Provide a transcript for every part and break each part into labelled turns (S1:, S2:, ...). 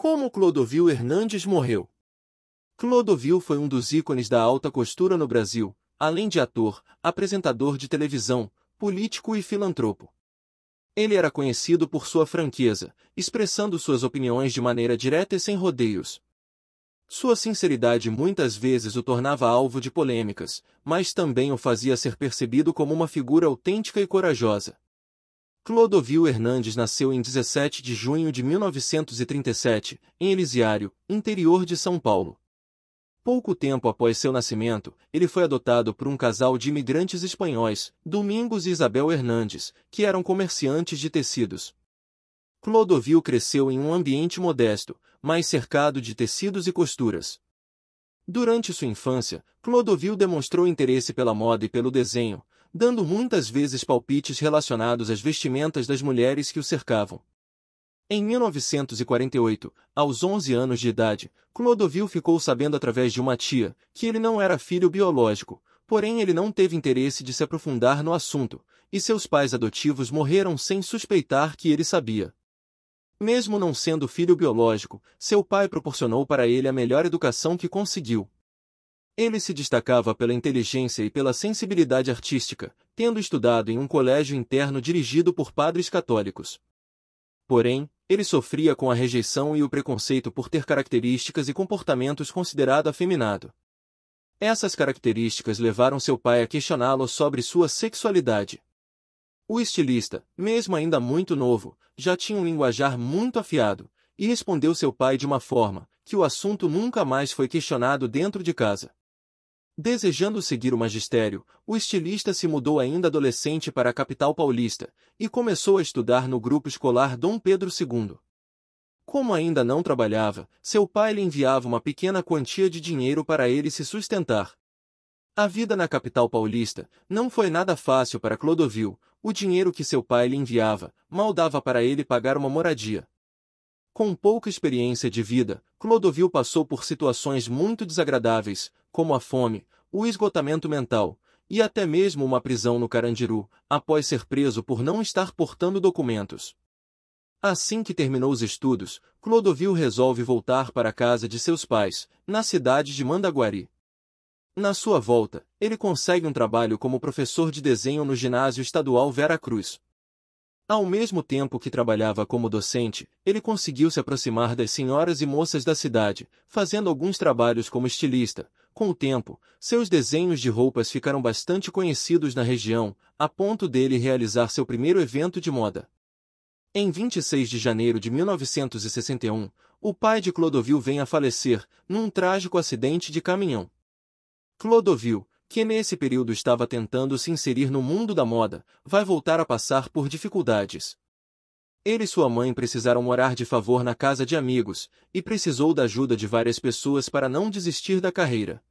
S1: Como Clodovil Hernandes morreu? Clodovil foi um dos ícones da alta costura no Brasil, além de ator, apresentador de televisão, político e filantropo. Ele era conhecido por sua franqueza, expressando suas opiniões de maneira direta e sem rodeios. Sua sinceridade muitas vezes o tornava alvo de polêmicas, mas também o fazia ser percebido como uma figura autêntica e corajosa. Clodovil Hernandes nasceu em 17 de junho de 1937, em Elisiário, interior de São Paulo. Pouco tempo após seu nascimento, ele foi adotado por um casal de imigrantes espanhóis, Domingos e Isabel Hernandes, que eram comerciantes de tecidos. Clodovil cresceu em um ambiente modesto, mas cercado de tecidos e costuras. Durante sua infância, Clodovil demonstrou interesse pela moda e pelo desenho, dando muitas vezes palpites relacionados às vestimentas das mulheres que o cercavam. Em 1948, aos 11 anos de idade, Clodovil ficou sabendo através de uma tia que ele não era filho biológico, porém ele não teve interesse de se aprofundar no assunto, e seus pais adotivos morreram sem suspeitar que ele sabia. Mesmo não sendo filho biológico, seu pai proporcionou para ele a melhor educação que conseguiu, ele se destacava pela inteligência e pela sensibilidade artística, tendo estudado em um colégio interno dirigido por padres católicos. Porém, ele sofria com a rejeição e o preconceito por ter características e comportamentos considerado afeminado. Essas características levaram seu pai a questioná-lo sobre sua sexualidade. O estilista, mesmo ainda muito novo, já tinha um linguajar muito afiado, e respondeu seu pai de uma forma que o assunto nunca mais foi questionado dentro de casa. Desejando seguir o magistério, o estilista se mudou ainda adolescente para a capital paulista e começou a estudar no grupo escolar Dom Pedro II. Como ainda não trabalhava, seu pai lhe enviava uma pequena quantia de dinheiro para ele se sustentar. A vida na capital paulista não foi nada fácil para Clodovil, o dinheiro que seu pai lhe enviava mal dava para ele pagar uma moradia. Com pouca experiência de vida, Clodovil passou por situações muito desagradáveis, como a fome, o esgotamento mental e até mesmo uma prisão no Carandiru, após ser preso por não estar portando documentos. Assim que terminou os estudos, Clodovil resolve voltar para a casa de seus pais, na cidade de Mandaguari. Na sua volta, ele consegue um trabalho como professor de desenho no ginásio estadual Vera Cruz. Ao mesmo tempo que trabalhava como docente, ele conseguiu se aproximar das senhoras e moças da cidade, fazendo alguns trabalhos como estilista, com o tempo, seus desenhos de roupas ficaram bastante conhecidos na região, a ponto dele realizar seu primeiro evento de moda. Em 26 de janeiro de 1961, o pai de Clodovil vem a falecer, num trágico acidente de caminhão. Clodovil, que nesse período estava tentando se inserir no mundo da moda, vai voltar a passar por dificuldades, ele e sua mãe precisaram morar de favor na casa de amigos, e precisou da ajuda de várias pessoas para não desistir da carreira.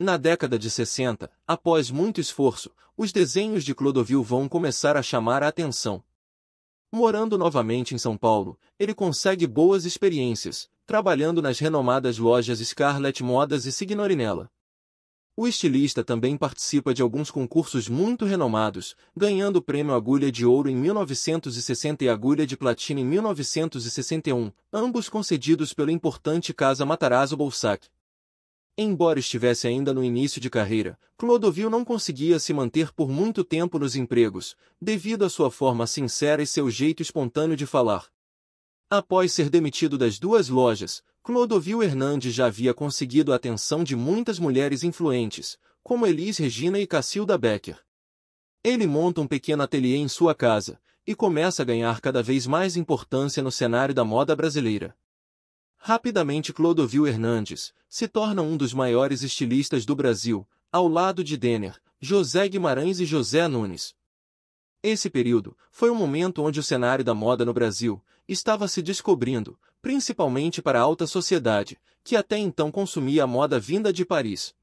S1: Na década de 60, após muito esforço, os desenhos de Clodovil vão começar a chamar a atenção. Morando novamente em São Paulo, ele consegue boas experiências, trabalhando nas renomadas lojas Scarlet Modas e Signorinella. O estilista também participa de alguns concursos muito renomados, ganhando o prêmio Agulha de Ouro em 1960 e Agulha de Platina em 1961, ambos concedidos pela importante Casa Matarazzo Bolsac. Embora estivesse ainda no início de carreira, Clodovil não conseguia se manter por muito tempo nos empregos, devido à sua forma sincera e seu jeito espontâneo de falar. Após ser demitido das duas lojas, Clodovil Hernandes já havia conseguido a atenção de muitas mulheres influentes, como Elis Regina e Cacilda Becker. Ele monta um pequeno ateliê em sua casa e começa a ganhar cada vez mais importância no cenário da moda brasileira. Rapidamente Clodovil Hernandes se torna um dos maiores estilistas do Brasil, ao lado de Denner, José Guimarães e José Nunes. Esse período foi um momento onde o cenário da moda no Brasil estava se descobrindo, principalmente para a alta sociedade, que até então consumia a moda vinda de Paris.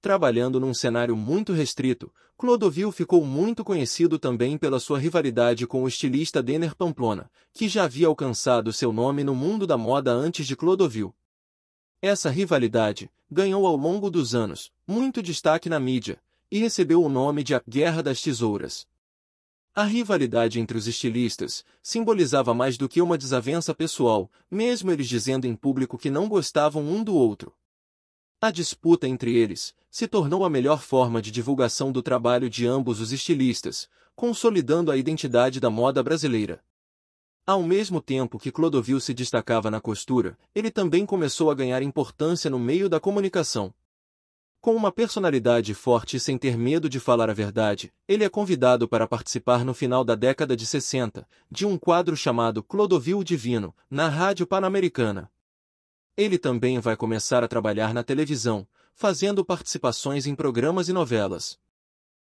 S1: Trabalhando num cenário muito restrito, Clodovil ficou muito conhecido também pela sua rivalidade com o estilista Denner Pamplona, que já havia alcançado seu nome no mundo da moda antes de Clodovil. Essa rivalidade ganhou ao longo dos anos muito destaque na mídia e recebeu o nome de a Guerra das Tesouras. A rivalidade entre os estilistas simbolizava mais do que uma desavença pessoal, mesmo eles dizendo em público que não gostavam um do outro. A disputa entre eles se tornou a melhor forma de divulgação do trabalho de ambos os estilistas, consolidando a identidade da moda brasileira. Ao mesmo tempo que Clodovil se destacava na costura, ele também começou a ganhar importância no meio da comunicação. Com uma personalidade forte e sem ter medo de falar a verdade, ele é convidado para participar no final da década de 60 de um quadro chamado Clodovil Divino, na Rádio Pan-Americana. Ele também vai começar a trabalhar na televisão, fazendo participações em programas e novelas.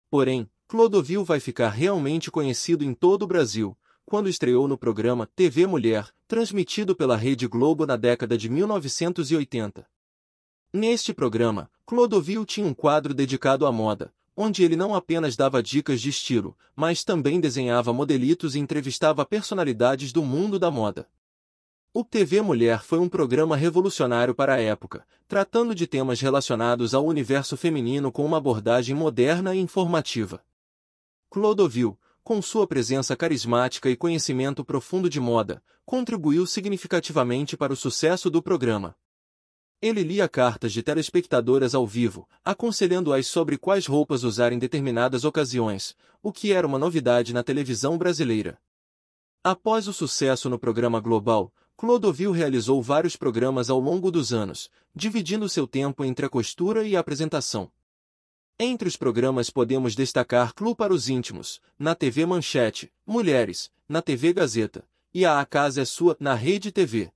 S1: Porém, Clodovil vai ficar realmente conhecido em todo o Brasil, quando estreou no programa TV Mulher, transmitido pela Rede Globo na década de 1980. Neste programa, Clodovil tinha um quadro dedicado à moda, onde ele não apenas dava dicas de estilo, mas também desenhava modelitos e entrevistava personalidades do mundo da moda. O TV Mulher foi um programa revolucionário para a época, tratando de temas relacionados ao universo feminino com uma abordagem moderna e informativa. Clodovil, com sua presença carismática e conhecimento profundo de moda, contribuiu significativamente para o sucesso do programa. Ele lia cartas de telespectadoras ao vivo, aconselhando-as sobre quais roupas usar em determinadas ocasiões, o que era uma novidade na televisão brasileira. Após o sucesso no programa Global, Clodovil realizou vários programas ao longo dos anos, dividindo seu tempo entre a costura e a apresentação. Entre os programas podemos destacar Clu para os Íntimos, na TV Manchete, Mulheres, na TV Gazeta, e a A Casa é Sua, na Rede TV.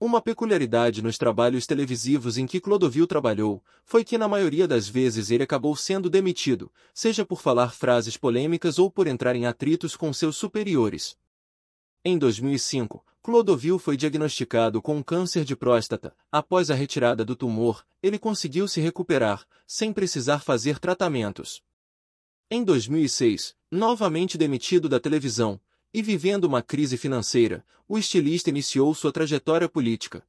S1: Uma peculiaridade nos trabalhos televisivos em que Clodovil trabalhou foi que, na maioria das vezes, ele acabou sendo demitido, seja por falar frases polêmicas ou por entrar em atritos com seus superiores. Em 2005, Clodovil foi diagnosticado com câncer de próstata. Após a retirada do tumor, ele conseguiu se recuperar, sem precisar fazer tratamentos. Em 2006, novamente demitido da televisão, e vivendo uma crise financeira, o estilista iniciou sua trajetória política.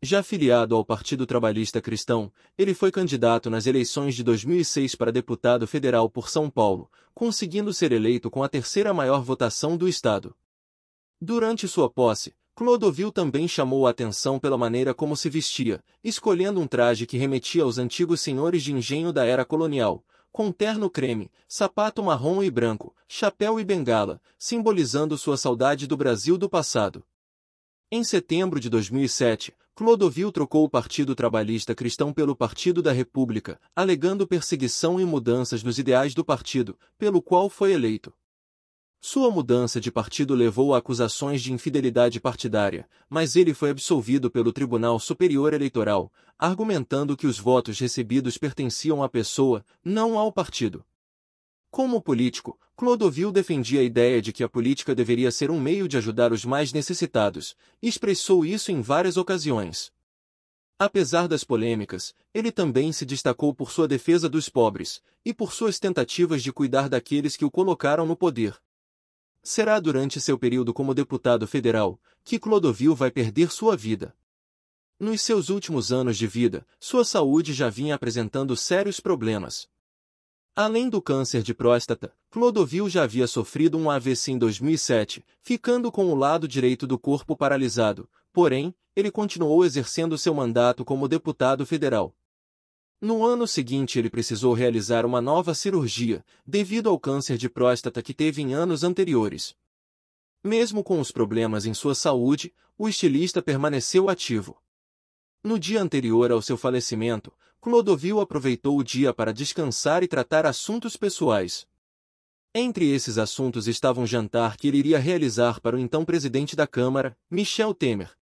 S1: Já afiliado ao Partido Trabalhista Cristão, ele foi candidato nas eleições de 2006 para deputado federal por São Paulo, conseguindo ser eleito com a terceira maior votação do estado. Durante sua posse, Clodovil também chamou a atenção pela maneira como se vestia, escolhendo um traje que remetia aos antigos senhores de engenho da era colonial, com terno creme, sapato marrom e branco, chapéu e bengala, simbolizando sua saudade do Brasil do passado. Em setembro de 2007, Clodovil trocou o Partido Trabalhista Cristão pelo Partido da República, alegando perseguição e mudanças nos ideais do partido, pelo qual foi eleito. Sua mudança de partido levou a acusações de infidelidade partidária, mas ele foi absolvido pelo Tribunal Superior Eleitoral, argumentando que os votos recebidos pertenciam à pessoa, não ao partido. Como político, Clodovil defendia a ideia de que a política deveria ser um meio de ajudar os mais necessitados, e expressou isso em várias ocasiões. Apesar das polêmicas, ele também se destacou por sua defesa dos pobres e por suas tentativas de cuidar daqueles que o colocaram no poder, será durante seu período como deputado federal que Clodovil vai perder sua vida. Nos seus últimos anos de vida, sua saúde já vinha apresentando sérios problemas. Além do câncer de próstata, Clodovil já havia sofrido um AVC em 2007, ficando com o lado direito do corpo paralisado, porém, ele continuou exercendo seu mandato como deputado federal, no ano seguinte, ele precisou realizar uma nova cirurgia, devido ao câncer de próstata que teve em anos anteriores. Mesmo com os problemas em sua saúde, o estilista permaneceu ativo. No dia anterior ao seu falecimento, Clodovil aproveitou o dia para descansar e tratar assuntos pessoais. Entre esses assuntos estava um jantar que ele iria realizar para o então presidente da Câmara, Michel Temer,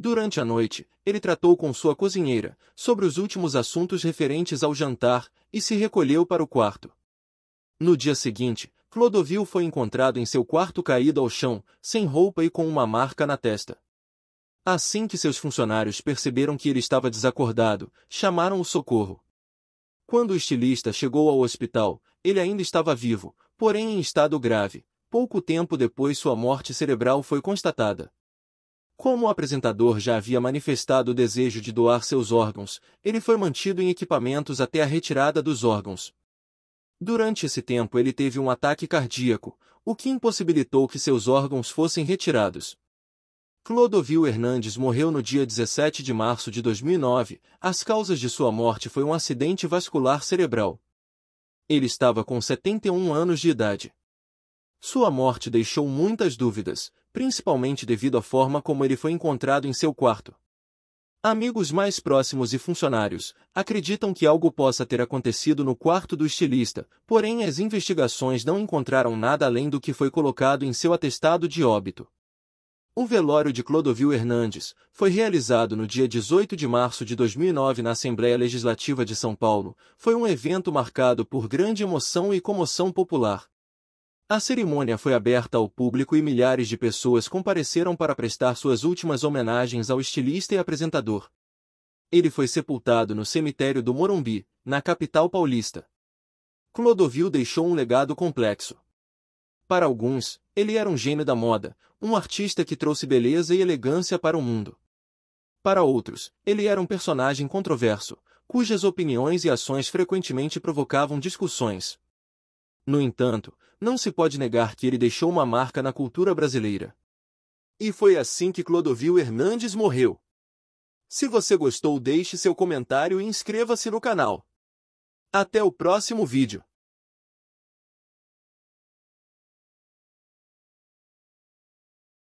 S1: Durante a noite, ele tratou com sua cozinheira sobre os últimos assuntos referentes ao jantar e se recolheu para o quarto. No dia seguinte, Clodovil foi encontrado em seu quarto caído ao chão, sem roupa e com uma marca na testa. Assim que seus funcionários perceberam que ele estava desacordado, chamaram o socorro. Quando o estilista chegou ao hospital, ele ainda estava vivo, porém em estado grave. Pouco tempo depois sua morte cerebral foi constatada. Como o apresentador já havia manifestado o desejo de doar seus órgãos, ele foi mantido em equipamentos até a retirada dos órgãos. Durante esse tempo ele teve um ataque cardíaco, o que impossibilitou que seus órgãos fossem retirados. Clodovil Hernandes morreu no dia 17 de março de 2009. As causas de sua morte foi um acidente vascular cerebral. Ele estava com 71 anos de idade. Sua morte deixou muitas dúvidas, principalmente devido à forma como ele foi encontrado em seu quarto. Amigos mais próximos e funcionários acreditam que algo possa ter acontecido no quarto do estilista, porém as investigações não encontraram nada além do que foi colocado em seu atestado de óbito. O velório de Clodovil Hernandes foi realizado no dia 18 de março de 2009 na Assembleia Legislativa de São Paulo. Foi um evento marcado por grande emoção e comoção popular, a cerimônia foi aberta ao público e milhares de pessoas compareceram para prestar suas últimas homenagens ao estilista e apresentador. Ele foi sepultado no cemitério do Morumbi, na capital paulista. Clodovil deixou um legado complexo. Para alguns, ele era um gênio da moda, um artista que trouxe beleza e elegância para o mundo. Para outros, ele era um personagem controverso, cujas opiniões e ações frequentemente provocavam discussões. No entanto, não se pode negar que ele deixou uma marca na cultura brasileira. E foi assim que Clodovil Hernandes morreu. Se você gostou, deixe seu comentário e inscreva-se no canal. Até o próximo vídeo.